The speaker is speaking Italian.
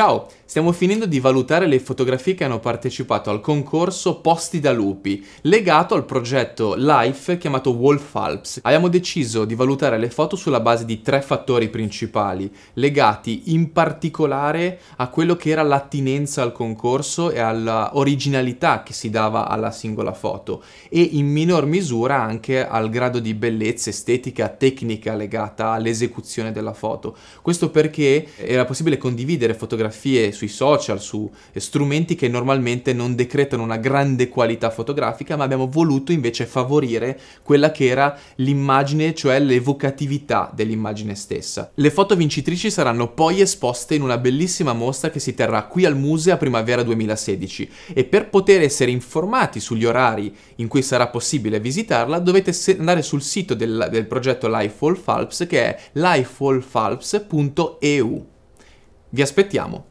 Ciao! Stiamo finendo di valutare le fotografie che hanno partecipato al concorso Posti da Lupi, legato al progetto LIFE chiamato Wolf Alps. Abbiamo deciso di valutare le foto sulla base di tre fattori principali, legati in particolare a quello che era l'attinenza al concorso e alla originalità che si dava alla singola foto e in minor misura anche al grado di bellezza estetica, tecnica legata all'esecuzione della foto. Questo perché era possibile condividere fotografie sui social, su eh, strumenti che normalmente non decretano una grande qualità fotografica, ma abbiamo voluto invece favorire quella che era l'immagine, cioè l'evocatività dell'immagine stessa. Le foto vincitrici saranno poi esposte in una bellissima mostra che si terrà qui al Muse a primavera 2016 e per poter essere informati sugli orari in cui sarà possibile visitarla dovete andare sul sito del, del progetto Life All Alps che è lifeallfalps.eu. Vi aspettiamo!